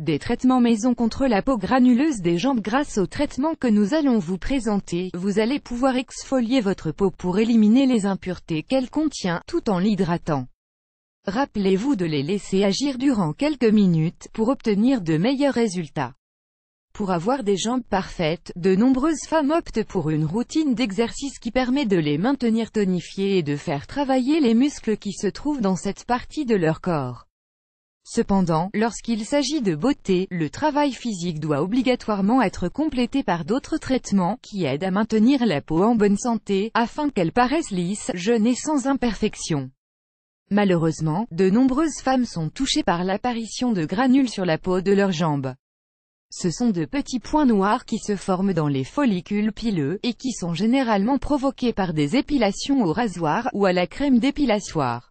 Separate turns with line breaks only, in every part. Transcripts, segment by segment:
des traitements maison contre la peau granuleuse des jambes grâce au traitement que nous allons vous présenter, vous allez pouvoir exfolier votre peau pour éliminer les impuretés qu'elle contient, tout en l'hydratant. Rappelez-vous de les laisser agir durant quelques minutes, pour obtenir de meilleurs résultats. Pour avoir des jambes parfaites, de nombreuses femmes optent pour une routine d'exercice qui permet de les maintenir tonifiées et de faire travailler les muscles qui se trouvent dans cette partie de leur corps. Cependant, lorsqu'il s'agit de beauté, le travail physique doit obligatoirement être complété par d'autres traitements, qui aident à maintenir la peau en bonne santé, afin qu'elle paraisse lisse, jeune et sans imperfection. Malheureusement, de nombreuses femmes sont touchées par l'apparition de granules sur la peau de leurs jambes. Ce sont de petits points noirs qui se forment dans les follicules pileux, et qui sont généralement provoqués par des épilations au rasoir, ou à la crème dépilatoire.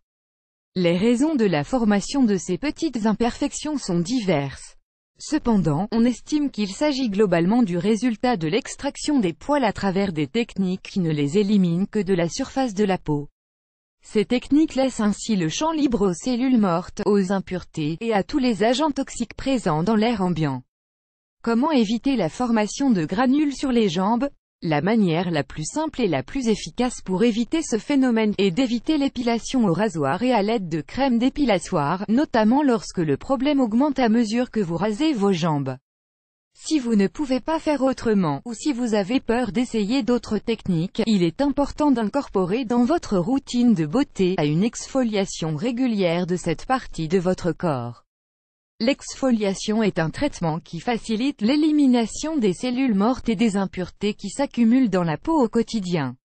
Les raisons de la formation de ces petites imperfections sont diverses. Cependant, on estime qu'il s'agit globalement du résultat de l'extraction des poils à travers des techniques qui ne les éliminent que de la surface de la peau. Ces techniques laissent ainsi le champ libre aux cellules mortes, aux impuretés, et à tous les agents toxiques présents dans l'air ambiant. Comment éviter la formation de granules sur les jambes la manière la plus simple et la plus efficace pour éviter ce phénomène est d'éviter l'épilation au rasoir et à l'aide de crème dépilatoire, notamment lorsque le problème augmente à mesure que vous rasez vos jambes. Si vous ne pouvez pas faire autrement, ou si vous avez peur d'essayer d'autres techniques, il est important d'incorporer dans votre routine de beauté, à une exfoliation régulière de cette partie de votre corps. L'exfoliation est un traitement qui facilite l'élimination des cellules mortes et des impuretés qui s'accumulent dans la peau au quotidien.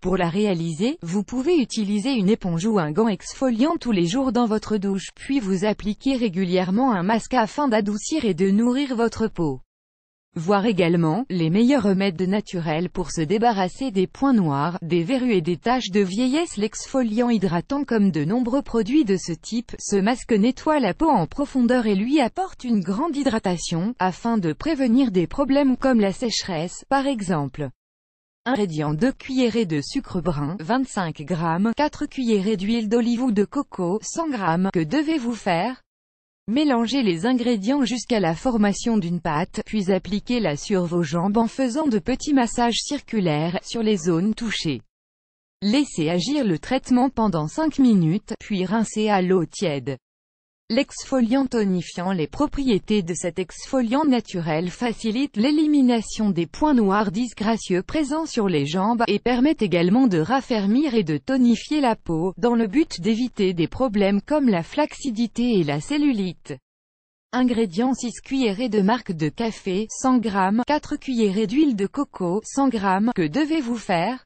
Pour la réaliser, vous pouvez utiliser une éponge ou un gant exfoliant tous les jours dans votre douche, puis vous appliquer régulièrement un masque afin d'adoucir et de nourrir votre peau. Voir également, les meilleurs remèdes naturels pour se débarrasser des points noirs, des verrues et des taches de vieillesse L'exfoliant hydratant comme de nombreux produits de ce type, ce masque nettoie la peau en profondeur et lui apporte une grande hydratation, afin de prévenir des problèmes comme la sécheresse, par exemple. Ingrédients 2 cuillerées de sucre brun, 25 g, 4 cuillerées d'huile d'olive ou de coco, 100 g. Que devez-vous faire Mélangez les ingrédients jusqu'à la formation d'une pâte, puis appliquez-la sur vos jambes en faisant de petits massages circulaires, sur les zones touchées. Laissez agir le traitement pendant 5 minutes, puis rincez à l'eau tiède. L'exfoliant tonifiant Les propriétés de cet exfoliant naturel facilitent l'élimination des points noirs disgracieux présents sur les jambes, et permettent également de raffermir et de tonifier la peau, dans le but d'éviter des problèmes comme la flaccidité et la cellulite. Ingrédients 6 cuillerées de marque de café, 100 g, 4 cuillerées d'huile de coco, 100 g, que devez-vous faire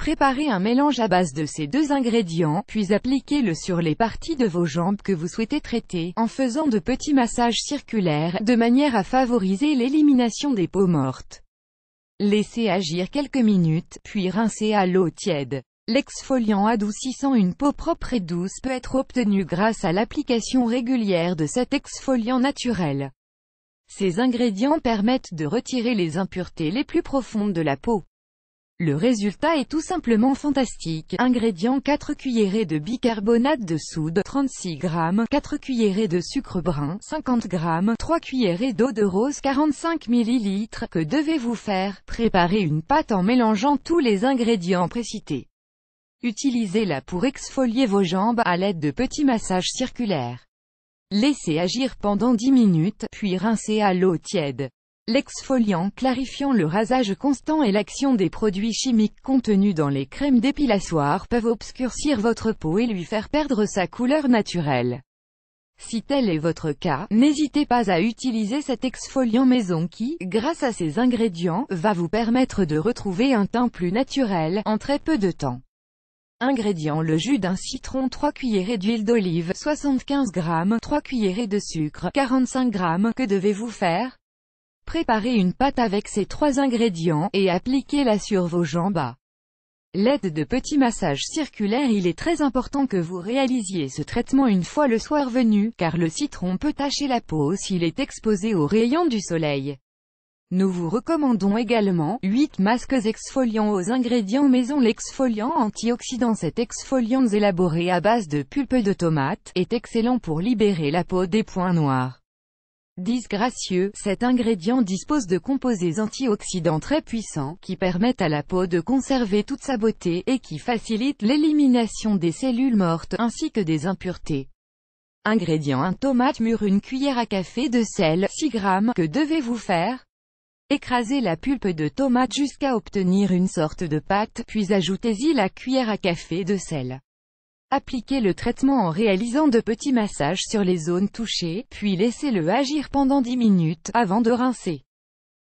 Préparez un mélange à base de ces deux ingrédients, puis appliquez-le sur les parties de vos jambes que vous souhaitez traiter, en faisant de petits massages circulaires, de manière à favoriser l'élimination des peaux mortes. Laissez agir quelques minutes, puis rincez à l'eau tiède. L'exfoliant adoucissant une peau propre et douce peut être obtenu grâce à l'application régulière de cet exfoliant naturel. Ces ingrédients permettent de retirer les impuretés les plus profondes de la peau. Le résultat est tout simplement fantastique. Ingrédients 4 cuillerées de bicarbonate de soude, 36 g, 4 cuillerées de sucre brun, 50 g, 3 cuillerées d'eau de rose 45 ml. Que devez-vous faire Préparez une pâte en mélangeant tous les ingrédients précités. Utilisez-la pour exfolier vos jambes à l'aide de petits massages circulaires. Laissez agir pendant 10 minutes, puis rincez à l'eau tiède l'exfoliant clarifiant le rasage constant et l'action des produits chimiques contenus dans les crèmes dépilatoires peuvent obscurcir votre peau et lui faire perdre sa couleur naturelle. Si tel est votre cas, n'hésitez pas à utiliser cet exfoliant maison qui, grâce à ses ingrédients, va vous permettre de retrouver un teint plus naturel, en très peu de temps. Ingrédients le jus d'un citron 3 cuillerées d'huile d'olive 75 g 3 cuillerées de sucre 45 g Que devez-vous faire Préparez une pâte avec ces trois ingrédients, et appliquez-la sur vos jambes l'aide de petits massages circulaires. Il est très important que vous réalisiez ce traitement une fois le soir venu, car le citron peut tacher la peau s'il est exposé aux rayons du soleil. Nous vous recommandons également 8 masques exfoliants aux ingrédients maison. L'exfoliant antioxydant Cet exfoliant élaboré à base de pulpe de tomate est excellent pour libérer la peau des points noirs. Disgracieux, cet ingrédient dispose de composés antioxydants très puissants, qui permettent à la peau de conserver toute sa beauté, et qui facilitent l'élimination des cellules mortes, ainsi que des impuretés. Ingrédients 1 tomate mûre une cuillère à café de sel, 6 g, que devez-vous faire Écrasez la pulpe de tomate jusqu'à obtenir une sorte de pâte, puis ajoutez-y la cuillère à café de sel. Appliquez le traitement en réalisant de petits massages sur les zones touchées, puis laissez-le agir pendant 10 minutes, avant de rincer.